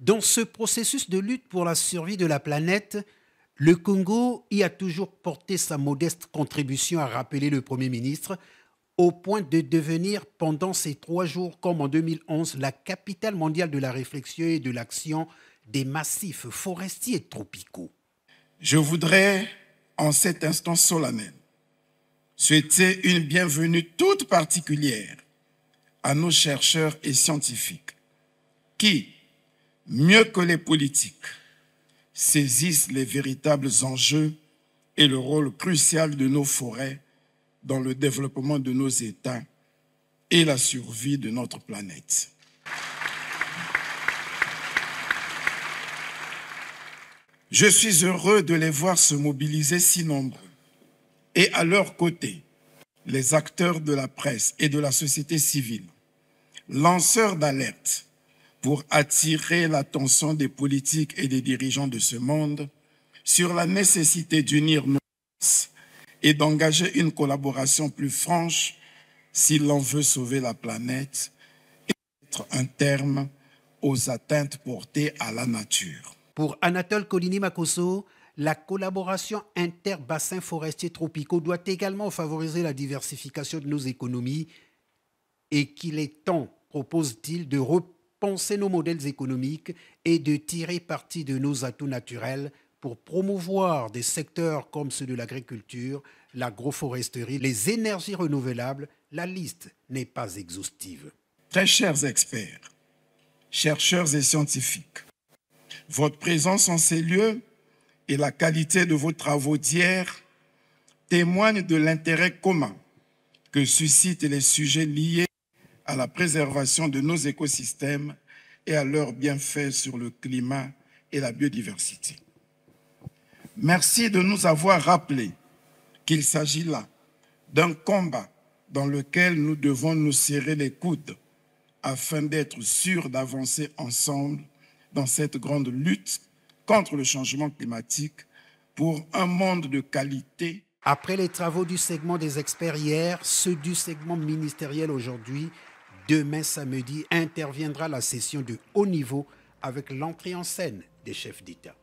Dans ce processus de lutte pour la survie de la planète, le Congo y a toujours porté sa modeste contribution à rappeler le Premier ministre, au point de devenir pendant ces trois jours comme en 2011 la capitale mondiale de la réflexion et de l'action des massifs forestiers tropicaux. Je voudrais, en cet instant solennel, souhaiter une bienvenue toute particulière à nos chercheurs et scientifiques qui, mieux que les politiques, saisissent les véritables enjeux et le rôle crucial de nos forêts dans le développement de nos États et la survie de notre planète. Je suis heureux de les voir se mobiliser si nombreux et à leur côté les acteurs de la presse et de la société civile, lanceurs d'alerte, pour attirer l'attention des politiques et des dirigeants de ce monde sur la nécessité d'unir nos forces et d'engager une collaboration plus franche si l'on veut sauver la planète et mettre un terme aux atteintes portées à la nature. Pour Anatole colini macosso la collaboration inter-bassins forestiers tropicaux doit également favoriser la diversification de nos économies et qu'il est temps, propose-t-il, de repenser penser nos modèles économiques et de tirer parti de nos atouts naturels pour promouvoir des secteurs comme ceux de l'agriculture, l'agroforesterie, les énergies renouvelables. La liste n'est pas exhaustive. Très chers experts, chercheurs et scientifiques, votre présence en ces lieux et la qualité de vos travaux d'hier témoignent de l'intérêt commun que suscitent les sujets liés à la préservation de nos écosystèmes et à leurs bienfaits sur le climat et la biodiversité. Merci de nous avoir rappelé qu'il s'agit là d'un combat dans lequel nous devons nous serrer les coudes afin d'être sûrs d'avancer ensemble dans cette grande lutte contre le changement climatique pour un monde de qualité. Après les travaux du segment des experts hier, ceux du segment ministériel aujourd'hui, Demain samedi interviendra la session de haut niveau avec l'entrée en scène des chefs d'État.